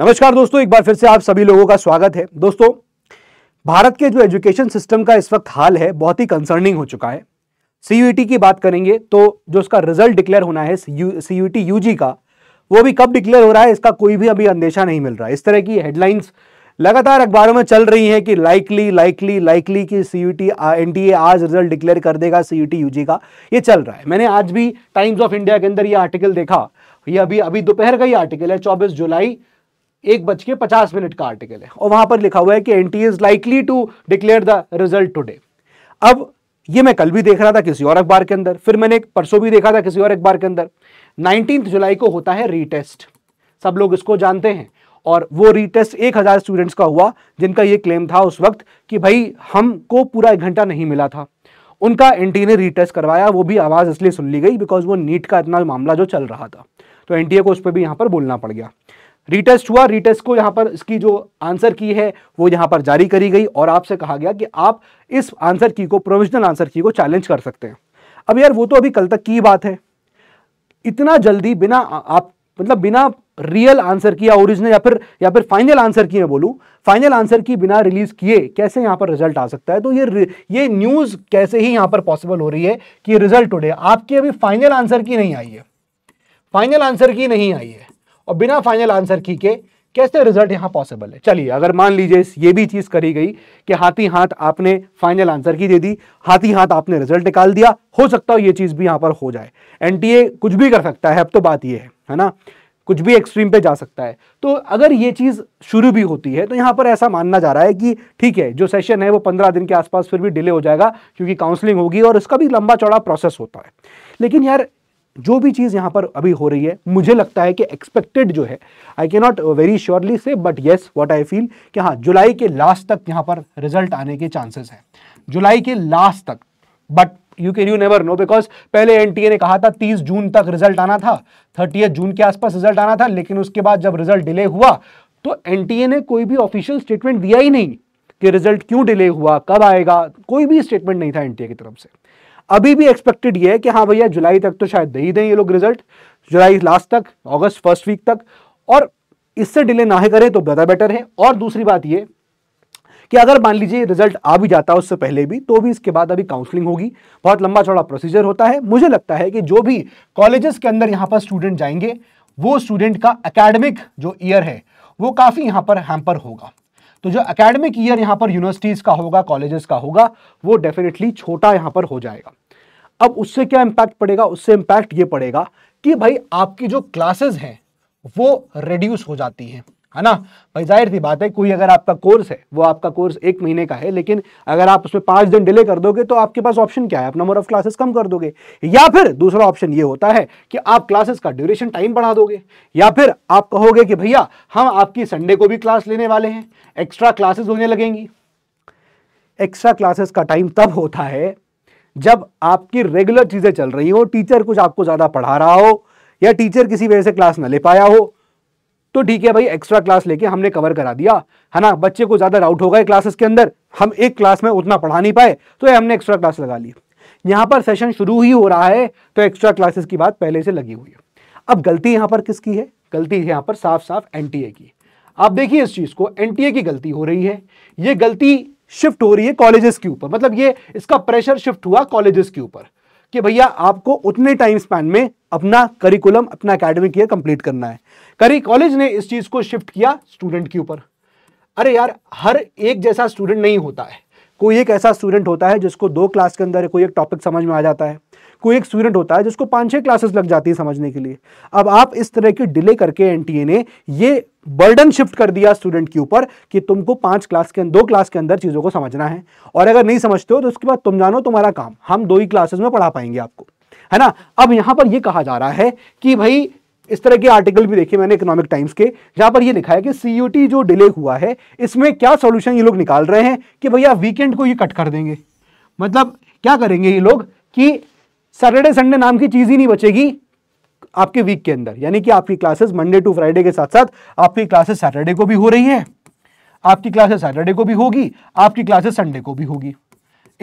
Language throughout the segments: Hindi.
नमस्कार दोस्तों एक बार फिर से आप सभी लोगों का स्वागत है दोस्तों भारत के जो एजुकेशन सिस्टम का इस वक्त हाल है बहुत ही कंसर्निंग हो चुका है सी e की बात करेंगे तो जो उसका रिजल्ट डिक्लेयर होना है सी यू e का वो भी कब डिक्लेयर हो रहा है इसका कोई भी अभी अंदेशा नहीं मिल रहा है इस तरह की हेडलाइंस लगातार अखबारों में चल रही है कि लाइकली लाइकली लाइकली कि C U T N T A आज रिजल्ट डिक्लेयर कर देगा C U T U G का ये चल रहा है मैंने आज भी टाइम्स ऑफ इंडिया के अंदर ये आर्टिकल देखा ये अभी अभी दोपहर का ही आर्टिकल है चौबीस जुलाई एक बज के पचास मिनट का आर्टिकल है और वहां पर लिखा हुआ है कि NTA is likely to declare the result today अब ये मैं कल भी देख रहा था किसी और अखबार के अंदर फिर मैंने परसों भी देखा था किसी और अखबार के अंदर नाइनटीन जुलाई को होता है रीटेस्ट सब लोग इसको जानते हैं और वो रीटेस्ट एक हज़ार स्टूडेंट्स का हुआ जिनका ये क्लेम था उस वक्त कि भाई हमको पूरा एक घंटा नहीं मिला था उनका एन ने रीटेस्ट करवाया वो भी आवाज़ इसलिए सुन ली गई बिकॉज वो नीट का इतना मामला जो चल रहा था तो एन को उस पर भी यहाँ पर बोलना पड़ गया रिटेस्ट हुआ रिटेस्ट को यहां पर इसकी जो आंसर की है वो यहां पर जारी करी गई और आपसे कहा गया कि आप इस आंसर की को प्रोविजनल आंसर की को चैलेंज कर सकते हैं अब यार वो तो अभी कल तक की बात है इतना जल्दी बिना आप मतलब बिना रियल आंसर की या ओरिजिनल या फिर या फिर फाइनल आंसर की मैं बोलूँ फाइनल आंसर की बिना रिलीज किए कैसे यहां पर रिजल्ट आ सकता है तो ये ये न्यूज़ कैसे ही यहां पर पॉसिबल हो रही है कि रिजल्ट टुडे आपकी अभी फाइनल आंसर की नहीं आई है फाइनल आंसर की नहीं आई है और बिना फाइनल आंसर की के कैसे रिजल्ट यहां पॉसिबल है चलिए अगर मान लीजिए ये भी चीज करी गई कि हाथी हाथ आपने फाइनल आंसर की दे दी हाथी हाथ आपने रिजल्ट निकाल दिया हो सकता हो ये चीज भी यहां पर हो जाए एनटीए कुछ भी कर सकता है अब तो बात ये है है ना कुछ भी एक्सट्रीम पे जा सकता है तो अगर ये चीज़ शुरू भी होती है तो यहां पर ऐसा मानना जा रहा है कि ठीक है जो सेशन है वो पंद्रह दिन के आसपास फिर भी डिले हो जाएगा क्योंकि काउंसलिंग होगी और इसका भी लंबा चौड़ा प्रोसेस होता है लेकिन यार जो भी चीज़ यहां पर अभी हो रही है मुझे लगता है कि एक्सपेक्टेड जो है I can not very surely say but yes what I feel कि हाँ जुलाई के लास्ट तक यहां पर रिजल्ट आने के चांसेस है जुलाई के लास्ट तक but you can you never know because पहले एनटीए ने कहा था 30 जून तक रिजल्ट आना था 30 जून के आसपास रिजल्ट आना था लेकिन उसके बाद जब रिजल्ट डिले हुआ तो एनटीए ने कोई भी ऑफिशियल स्टेटमेंट दिया ही नहीं कि रिजल्ट क्यों डिले हुआ कब आएगा कोई भी स्टेटमेंट नहीं था एनटीए की तरफ से अभी भी एक्सपेक्टेड ये है कि हाँ भैया जुलाई तक तो शायद दे ही दें ये लोग रिजल्ट जुलाई लास्ट तक अगस्त फर्स्ट वीक तक और इससे डिले ना करें तो ज़्यादा बेटर है और दूसरी बात ये कि अगर मान लीजिए रिजल्ट आ भी जाता है उससे पहले भी तो भी इसके बाद अभी काउंसलिंग होगी बहुत लंबा चौड़ा प्रोसीजर होता है मुझे लगता है कि जो भी कॉलेजेस के अंदर यहाँ पर स्टूडेंट जाएंगे वो स्टूडेंट का एकेडमिक जो ईयर है वो काफ़ी यहां पर हैम्पर होगा तो जो अकेडमिक ईयर यहाँ पर यूनिवर्सिटीज का होगा कॉलेजेस का होगा वो डेफिनेटली छोटा यहाँ पर हो जाएगा अब उससे क्या इम्पैक्ट पड़ेगा उससे इम्पैक्ट ये पड़ेगा कि भाई आपकी जो क्लासेस हैं वो रिड्यूस हो जाती हैं है ना भाई जाहिर सी बात है कोई अगर आपका कोर्स है वो आपका कोर्स एक महीने का है लेकिन अगर आप उसमें पांच दिन डिले कर दोगे तो आपके पास ऑप्शन क्या है आप नंबर ऑफ क्लासेस कम कर दोगे या फिर दूसरा ऑप्शन ये होता है कि आप क्लासेस का ड्यूरेशन टाइम बढ़ा दोगे या फिर आप कहोगे कि भैया हम आपकी संडे को भी क्लास लेने वाले हैं एक्स्ट्रा क्लासेस होने लगेंगी एक्स्ट्रा क्लासेस का टाइम तब होता है जब आपकी रेगुलर चीज़ें चल रही हो टीचर कुछ आपको ज़्यादा पढ़ा रहा हो या टीचर किसी वजह से क्लास ना ले पाया हो तो ठीक है भाई एक्स्ट्रा क्लास लेके हमने कवर करा दिया है ना बच्चे को ज़्यादा डाउट हो गए क्लासेस के अंदर हम एक क्लास में उतना पढ़ा नहीं पाए तो हमने एक्स्ट्रा क्लास लगा ली यहां पर सेशन शुरू ही हो रहा है तो एक्स्ट्रा क्लासेस की बात पहले से लगी हुई है अब गलती यहां पर किसकी है गलती यहां पर साफ साफ एन की आप देखिए इस चीज़ को एन की गलती हो रही है ये गलती शिफ्ट हो रही है कॉलेजेस के ऊपर मतलब ये इसका प्रेशर शिफ्ट हुआ कॉलेजेस के ऊपर कि भैया आपको उतने टाइम स्पैन में अपना करिकुलम अपना अकेडमिक ईयर कंप्लीट करना है करी कॉलेज ने इस चीज़ को शिफ्ट किया स्टूडेंट के ऊपर अरे यार हर एक जैसा स्टूडेंट नहीं होता है कोई एक ऐसा स्टूडेंट होता है जिसको दो क्लास के अंदर कोई एक टॉपिक समझ में आ जाता है कोई एक स्टूडेंट होता है जिसको पाँच छः क्लासेस लग जाती है समझने के लिए अब आप इस तरह की डिले करके एन ने ये बर्डन शिफ्ट कर दिया स्टूडेंट के ऊपर कि तुमको पाँच क्लास के अं-, दो क्लास के अंदर चीज़ों को समझना है और अगर नहीं समझते हो तो उसके बाद तुम जानो तुम्हारा काम हम दो ही क्लासेस में पढ़ा पाएंगे आपको है ना अब यहाँ पर यह कहा जा रहा है कि भाई इस तरह के आर्टिकल भी देखे मैंने इकोनॉमिक टाइम्स के जहां पर ये लिखा है कि सीयूटी जो डिले हुआ है इसमें क्या सॉल्यूशन ये लोग निकाल रहे हैं कि भैया वीकेंड को ये कट कर देंगे मतलब क्या करेंगे ये लोग कि सैटरडे संडे नाम की चीज़ ही नहीं बचेगी आपके वीक के अंदर यानी कि आपकी क्लासेस मंडे टू फ्राइडे के साथ साथ आपकी क्लासेस सैटरडे को भी हो रही है आपकी क्लासेस सैटरडे को भी होगी आपकी क्लासेस संडे को भी होगी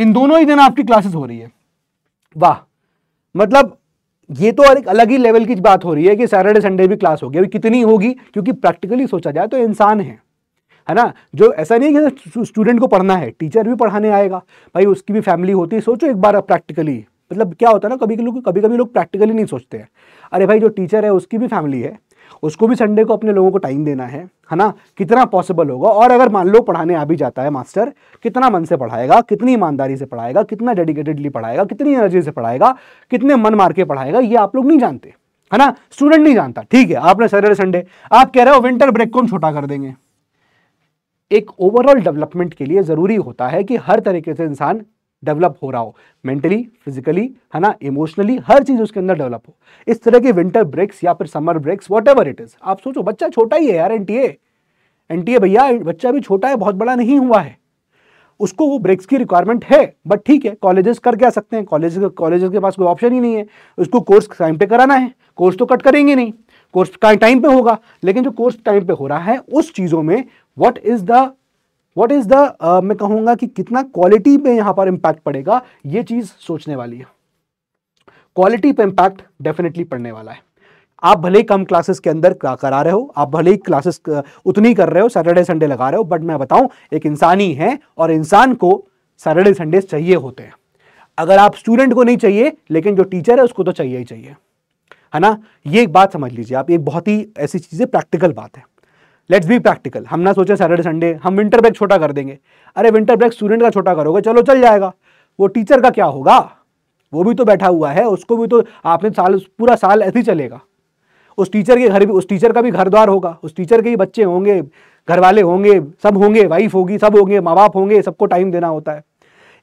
इन दोनों ही दिन आपकी क्लासेस हो रही है वाह मतलब ये तो एक अलग ही लेवल की बात हो रही है कि सैटरडे संडे भी क्लास होगी अभी कितनी होगी क्योंकि प्रैक्टिकली सोचा जाए तो इंसान है है ना जो ऐसा नहीं है कि स्टूडेंट को पढ़ना है टीचर भी पढ़ाने आएगा भाई उसकी भी फैमिली होती है सोचो एक बार प्रैक्टिकली मतलब क्या होता है ना कभी कभी कभी कभी लोग प्रैक्टिकली नहीं सोचते हैं अरे भाई जो टीचर है उसकी भी फैमिली है उसको भी संडे को अपने लोगों को टाइम देना है है ना कितना पॉसिबल होगा और अगर मान लो पढ़ाने आ भी जाता है मास्टर कितना मन से पढ़ाएगा कितनी ईमानदारी से पढ़ाएगा कितना डेडिकेटेडली पढ़ाएगा कितनी एनर्जी से पढ़ाएगा कितने मन मार के पढ़ाएगा ये आप लोग नहीं जानते है ना स्टूडेंट नहीं जानता ठीक है आपने सैटरडे संडे आप कह रहे हो विंटर ब्रेक को हम छोटा कर देंगे एक ओवरऑल डेवलपमेंट के लिए ज़रूरी होता है कि हर तरीके से इंसान डेवलप हो रहा हो मेंटली फिजिकली है ना इमोशनली हर चीज़ उसके अंदर डेवलप हो इस तरह के विंटर ब्रेक्स या फिर summer breaks what it is आप सोचो बच्चा छोटा ही है यार एन टी भैया बच्चा भी छोटा है बहुत बड़ा नहीं हुआ है उसको वो ब्रेक्स की रिक्वायरमेंट है बट ठीक है कॉलेजेस कर क्या सकते हैं कॉलेज कॉलेजेस के पास कोई ऑप्शन ही नहीं है उसको कोर्स टाइम पे कराना है कोर्स तो कट करेंगे नहीं कोर्स टाइम पे होगा लेकिन जो कोर्स टाइम पे हो रहा है उस चीज़ों में what is the what is the मैं कहूंगा कि कितना क्वालिटी पे यहाँ पर इम्पैक्ट पड़ेगा ये चीज़ सोचने वाली है क्वालिटी पे इम्पैक्ट डेफिनेटली पड़ने वाला है आप भले ही कम क्लासेस के अंदर करा रहे हो आप भले ही क्लासेस uh, उतनी कर रहे हो सैटरडे संडे लगा रहे हो बट मैं बताऊं एक इंसान ही है और इंसान को सैटरडे संडे चाहिए होते हैं अगर आप स्टूडेंट को नहीं चाहिए लेकिन जो टीचर है उसको तो चाहिए ही चाहिए है ना ये एक बात समझ लीजिए आप एक बहुत ही ऐसी चीज़ें प्रैक्टिकल बात है लेट्स बी प्रैक्टिकल हम ना सोचे सैटरडे संडे हम विंटर ब्रेक छोटा कर देंगे अरे विंटर ब्रेक स्टूडेंट का छोटा करोगे चलो चल जाएगा वो टीचर का क्या होगा वो भी तो बैठा हुआ है उसको भी तो आपने साल पूरा साल ऐसे ही चलेगा उस टीचर के घर भी उस टीचर का भी घर द्वार होगा उस टीचर के ही बच्चे होंगे घर वाले होंगे सब होंगे वाइफ होगी सब होंगे माँ बाप होंगे सबको टाइम देना होता है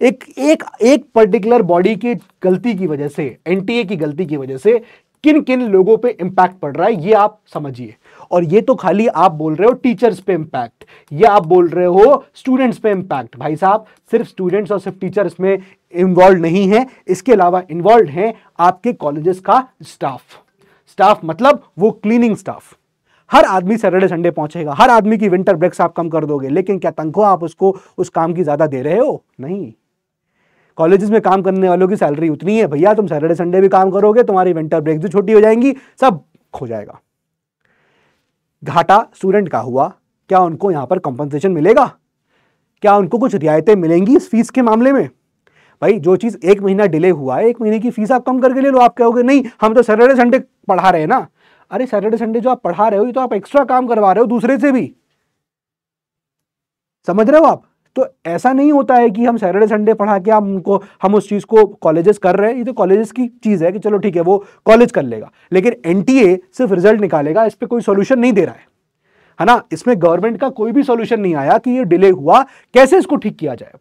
एक एक एक पर्टिकुलर बॉडी की गलती की वजह से एनटीए की गलती की वजह से किन किन लोगों पे इंपैक्ट पड़ रहा है ये आप समझिए और ये तो खाली आप बोल रहे हो टीचर्स पे इंपैक्ट ये आप बोल रहे हो स्टूडेंट्स पे इम्पैक्ट भाई साहब सिर्फ स्टूडेंट्स और सिर्फ टीचर्स में इन्वॉल्व नहीं है इसके अलावा इन्वॉल्व है आपके कॉलेजेस का स्टाफ स्टाफ मतलब वो क्लीनिंग स्टाफ हर आदमी सैटरडे संडे पहुंचेगा हर आदमी की विंटर ब्रेक्स आप कम कर दोगे लेकिन क्या तनख्वाह आप उसको उस काम की ज़्यादा दे रहे हो नहीं कॉलेजेस में काम करने वालों की सैलरी उतनी है भैया तुम सैटरडे संडे भी काम करोगे तुम्हारी विंटर ब्रेक भी छोटी हो जाएंगी सब खो जाएगा घाटा स्टूडेंट का हुआ क्या उनको यहां पर कंपनसेशन मिलेगा क्या उनको कुछ रियायतें मिलेंगी इस फीस के मामले में भाई जो चीज़ एक महीना डिले हुआ है एक महीने की फीस आप कम करके ले लो आप कहोगे नहीं हम तो सैटरडे संडे पढ़ा रहे हैं ना अरे सैटरडे संडे जो आप पढ़ा रहे हो ये तो आप एक्स्ट्रा काम करवा रहे हो दूसरे से भी समझ रहे हो आप तो ऐसा नहीं होता है कि हम सैटरडे संडे पढ़ा के हम उनको हम उस चीज़ को कॉलेजेस कर रहे हैं ये तो कॉलेजेस की चीज़ है कि चलो ठीक है वो कॉलेज कर लेगा लेकिन एन सिर्फ रिजल्ट निकालेगा इस पर कोई सोल्यूशन नहीं दे रहा है है ना इसमें गवर्नमेंट का कोई भी सोल्यूशन नहीं आया कि ये डिले हुआ कैसे इसको ठीक किया जाए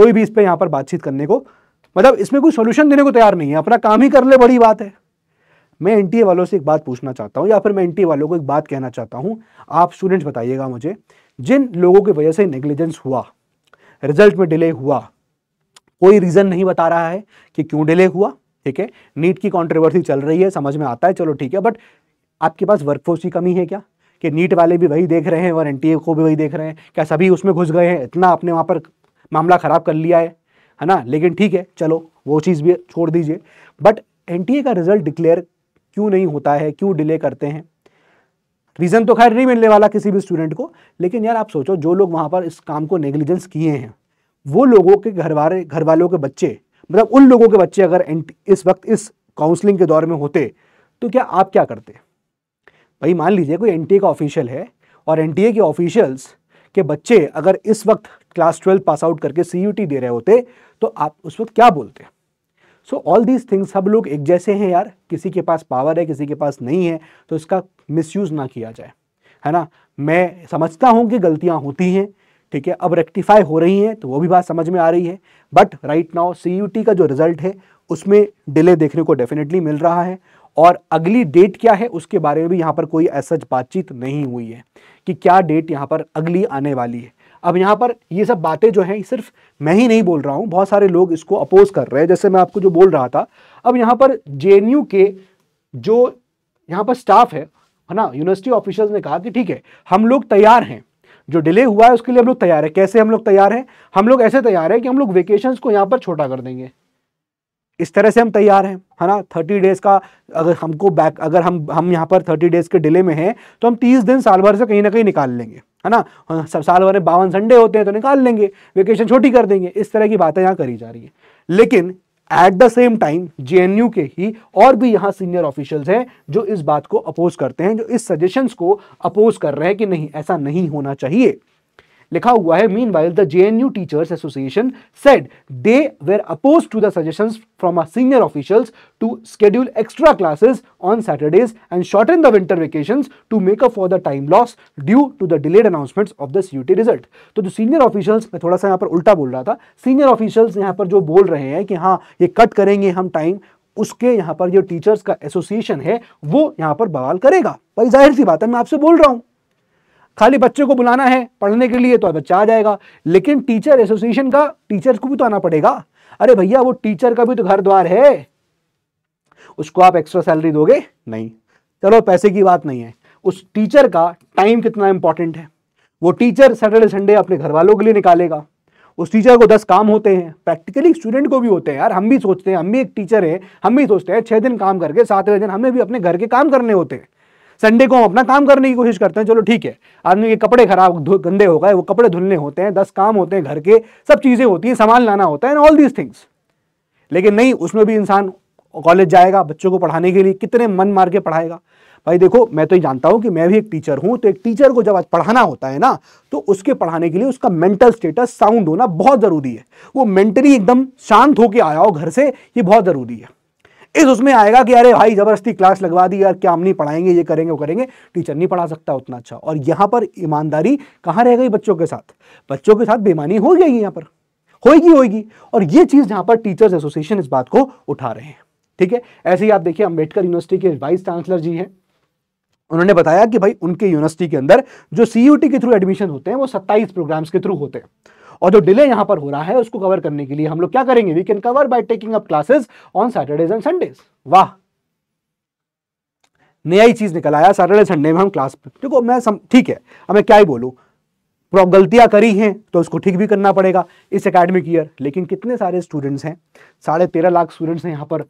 कोई भी इस पर यहाँ पर बातचीत करने को मतलब इसमें कोई सोल्यूशन देने को तैयार नहीं है अपना काम ही कर ले बड़ी बात है मैं एन वालों से एक बात पूछना चाहता हूँ या फिर मैं एन वालों को एक बात कहना चाहता हूँ आप स्टूडेंट्स बताइएगा मुझे जिन लोगों की वजह से नेग्लिजेंस हुआ रिजल्ट में डिले हुआ कोई रीज़न नहीं बता रहा है कि क्यों डिले हुआ ठीक है नीट की कॉन्ट्रोवर्सी चल रही है समझ में आता है चलो ठीक है बट आपके पास वर्कफोर्स की कमी है क्या कि नीट वाले भी वही देख रहे हैं और एन को भी वही देख रहे हैं क्या सभी उसमें घुस गए हैं इतना आपने वहाँ पर मामला ख़राब कर लिया है है ना लेकिन ठीक है चलो वो चीज़ भी छोड़ दीजिए बट एन का रिज़ल्ट डिक्लेयर क्यों नहीं होता है क्यों डिले करते हैं रीज़न तो खैर नहीं मिलने वाला किसी भी स्टूडेंट को लेकिन यार आप सोचो जो लोग वहाँ पर इस काम को नेग्लिजेंस किए हैं वो लोगों के घर वाले घर वालों के बच्चे मतलब उन लोगों के बच्चे अगर इस वक्त इस काउंसलिंग के दौर में होते तो क्या आप क्या करते भाई मान लीजिए कोई एनटीए का ऑफिशियल है और एनटीए के ऑफिशियल्स के बच्चे अगर इस वक्त क्लास ट्वेल्व पास आउट करके सीयूटी दे रहे होते तो आप उस वक्त क्या बोलते हैं सो ऑल दीज थिंग्स सब लोग एक जैसे हैं यार किसी के पास पावर है किसी के पास नहीं है तो इसका मिसयूज़ ना किया जाए है ना मैं समझता हूँ कि गलतियाँ होती हैं ठीक है अब रेक्टिफाई हो रही हैं तो वो भी बात समझ में आ रही है बट राइट नाउ सी का जो रिज़ल्ट है उसमें डिले देखने को डेफिनेटली मिल रहा है और अगली डेट क्या है उसके बारे में भी यहाँ पर कोई ऐसा बातचीत नहीं हुई है कि क्या डेट यहाँ पर अगली आने वाली है अब यहाँ पर ये सब बातें जो हैं सिर्फ मैं ही नहीं बोल रहा हूँ बहुत सारे लोग इसको अपोज कर रहे हैं जैसे मैं आपको जो बोल रहा था अब यहाँ पर जे के जो यहाँ पर स्टाफ है है ना यूनिवर्सिटी ऑफिशियल्स ने कहा कि ठीक है हम लोग तैयार हैं जो डिले हुआ है उसके लिए हम लोग तैयार है कैसे हम लोग तैयार हैं हम लोग ऐसे तैयार हैं कि हम लोग वेकेशन को यहाँ पर छोटा कर देंगे इस तरह से हम तैयार हैं है ना थर्टी डेज़ का अगर हमको बैक अगर हम हम यहाँ पर थर्टी डेज़ के डिले में हैं तो हम तीस दिन साल भर से कहीं ना कहीं निकाल लेंगे है ना हाँ, सब साल भर में बावन संडे होते हैं तो निकाल लेंगे वेकेशन छोटी कर देंगे इस तरह की बातें यहाँ करी जा रही है लेकिन at the same time JNU के ही और भी यहाँ सीनियर ऑफिशियल्स हैं जो इस बात को अपोज करते हैं जो इस सजेशंस को अपोज कर रहे हैं कि नहीं ऐसा नहीं होना चाहिए लिखा हुआ है meanwhile the J N U teachers association said they were opposed to the suggestion from our senior officials to schedule extra classes on Saturdays and short in the winter vacation to make up for the time loss due to the delayed announcements of the C result तो जो सीनियर ऑफिशियल्स मैं थोड़ा सा यहाँ पर उल्टा बोल रहा था सीनियर ऑफिशियल्स यहाँ पर जो बोल रहे हैं कि हाँ ये कट करेंगे हम टाइम उसके यहाँ पर जो टीचर्स का एसोसिएशन है वो यहाँ पर बवाल करेगा भाई जाहिर सी बात है मैं आपसे बोल रहा हूँ खाली बच्चे को बुलाना है पढ़ने के लिए तो बच्चा आ जाएगा लेकिन टीचर एसोसिएशन का टीचर्स को भी तो आना पड़ेगा अरे भैया वो टीचर का भी तो घर द्वार है उसको आप एक्स्ट्रा सैलरी दोगे नहीं चलो पैसे की बात नहीं है उस टीचर का टाइम कितना इंपॉर्टेंट है वो टीचर सैटरडे संडे अपने घर वालों के लिए निकालेगा उस टीचर को दस काम होते हैं प्रैक्टिकली स्टूडेंट को भी होते हैं यार हम भी सोचते हैं हम भी एक टीचर है हम भी सोचते हैं छह दिन काम करके सातवें दिन हमें भी अपने घर के काम करने होते हैं संडे को हम अपना काम करने की कोशिश करते हैं चलो ठीक है आदमी के कपड़े खराब गंदे हो गए वो कपड़े धुलने होते हैं दस काम होते हैं घर के सब चीज़ें होती हैं सामान लाना होता है एंड ऑल दीज थिंग्स लेकिन नहीं उसमें भी इंसान कॉलेज जाएगा बच्चों को पढ़ाने के लिए कितने मन मार के पढ़ाएगा भाई देखो मैं तो ये जानता हूँ कि मैं भी एक टीचर हूँ तो एक टीचर को जब आज पढ़ाना होता है ना तो उसके पढ़ाने के लिए उसका मेंटल स्टेटस साउंड होना बहुत ज़रूरी है वो मेंटली एकदम शांत होकर आया हो घर से ये बहुत ज़रूरी है इस उसमें आएगा कि अरे भाई ज़बरदस्ती क्लास लगवा दी यार क्या हम नहीं पढ़ाएंगे ये करेंगे वो करेंगे टीचर नहीं पढ़ा सकता उतना अच्छा और यहां पर ईमानदारी कहां रह गई बच्चों के साथ बच्चों के साथ बेमानी हो जाएगी यहां पर होगी होगी और ये चीज़ यहां पर टीचर्स एसोसिएशन इस बात को उठा रहे हैं ठीक है ऐसे ही आप देखिए अंबेडकर यूनिवर्सिटी के वाइस चांसलर जी हैं उन्होंने बताया कि भाई उनके यूनिवर्सिटी के अंदर जो सीयूटी के थ्रू एडमिशन होते हैं वो सत्ताईस प्रोग्राम्स के थ्रू होते हैं और जो डिले यहां पर हो रहा है उसको कवर करने के लिए हम लोग क्या करेंगे we can cover by taking up classes on Saturdays and Sundays वाह नया ही चीज़ निकल आया सैटरडे संडे में हम क्लास देखो मैं ठीक है अब मैं क्या ही बोलू गलतियां करी हैं तो उसको ठीक भी करना पड़ेगा इस एकेडमिक ईयर लेकिन कितने सारे स्टूडेंट्स हैं साढ़े तेरह लाख स्टूडेंट्स हैं यहाँ पर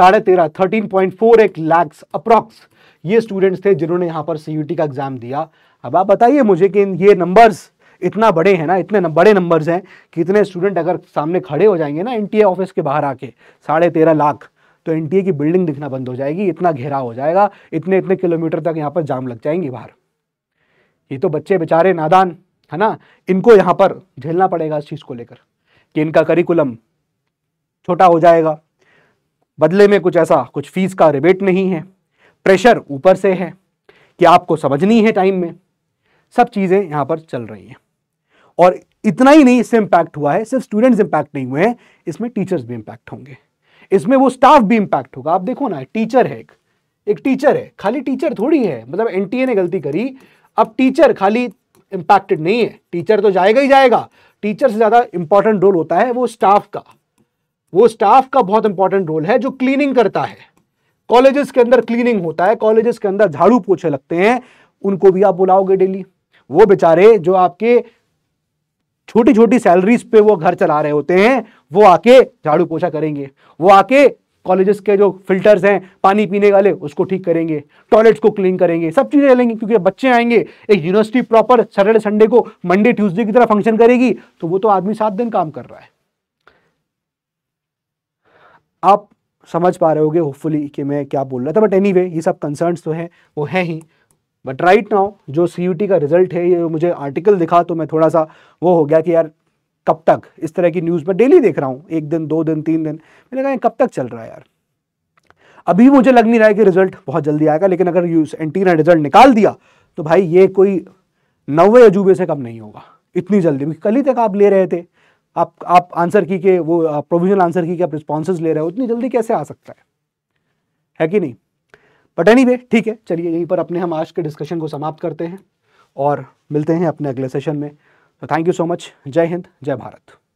साढ़े तेरह थर्टीन पॉइंट फोर एक लाख अप्रॉक्स ये स्टूडेंट्स थे जिन्होंने यहाँ पर सीयूटी का एग्ज़ाम दिया अब आप बताइए मुझे कि ये नंबर्स इतना बड़े हैं ना इतने बड़े नंबर्स हैं कि इतने स्टूडेंट अगर सामने खड़े हो जाएंगे ना एनटीए ऑफिस के बाहर आके साढ़े तेरह लाख तो एनटीए की बिल्डिंग दिखना बंद हो जाएगी इतना घेरा हो जाएगा इतने इतने किलोमीटर तक यहाँ पर जाम लग जाएंगे बाहर ये तो बच्चे बेचारे नादान है ना इनको यहाँ पर झेलना पड़ेगा इस चीज़ को लेकर कि इनका करिकुलम छोटा हो जाएगा बदले में कुछ ऐसा कुछ फीस का रिबेट नहीं है प्रेशर ऊपर से है कि आपको समझनी है टाइम में सब चीज़ें यहाँ पर चल रही हैं और इतना ही नहीं इससे इंपैक्ट हुआ है सिर्फ स्टूडेंट्स इंपैक्ट नहीं हुए हैं इसमें टीचर्स भी इंपैक्ट होंगे इसमें वो स्टाफ भी इंपैक्ट होगा आप देखो ना टीचर है एक एक टीचर है खाली टीचर थोड़ी है मतलब एन ने गलती करी अब टीचर खाली इंपैक्टेड नहीं है टीचर तो जाएगा ही जाएगा टीचर से ज़्यादा इंपॉर्टेंट रोल होता है वो स्टाफ का वो स्टाफ का बहुत इंपॉर्टेंट रोल है जो क्लीनिंग करता है कॉलेजेस के अंदर क्लीनिंग होता है कॉलेजेस के अंदर झाड़ू पोछे लगते हैं उनको भी आप बुलाओगे डेली वो बेचारे जो आपके छोटी छोटी सैलरीज पे वो घर चला रहे होते हैं वो आके झाड़ू पोछा करेंगे वो आके कॉलेजेस के जो फिल्टर्स हैं पानी पीने वाले उसको ठीक करेंगे टॉयलेट्स को क्लीन करेंगे सब चीज़ें लेंगे क्योंकि बच्चे आएंगे एक यूनिवर्सिटी प्रॉपर सैटरडे संडे को मंडे ट्यूसडे की तरह फंक्शन करेगी तो वो तो आदमी सात दिन काम कर रहा है आप समझ पा रहे होगे होपफुली कि मैं क्या बोल रहा था बट एनी anyway, ये सब कंसर्न्स तो हैं वो हैं ही बट राइट नाउ जो सी का रिजल्ट है ये मुझे आर्टिकल दिखा तो मैं थोड़ा सा वो हो गया कि यार कब तक इस तरह की न्यूज़ में डेली देख रहा हूँ एक दिन दो दिन तीन दिन मैंने कहा कब तक चल रहा है यार अभी मुझे लग नहीं रहा है कि रिजल्ट बहुत जल्दी आएगा लेकिन अगर एन एंटी ने रिजल्ट निकाल दिया तो भाई ये कोई नवे अजूबे से कम नहीं होगा इतनी जल्दी कल ही तक आप ले रहे थे आप आप आंसर की के वो प्रोविजनल आंसर की के आप रिस्पॉन्स ले रहे हो उतनी जल्दी कैसे आ सकता है है कि नहीं बट एनी ठीक है चलिए यहीं पर अपने हम आज के डिस्कशन को समाप्त करते हैं और मिलते हैं अपने अगले सेशन में तो थैंक यू सो मच जय हिंद जय भारत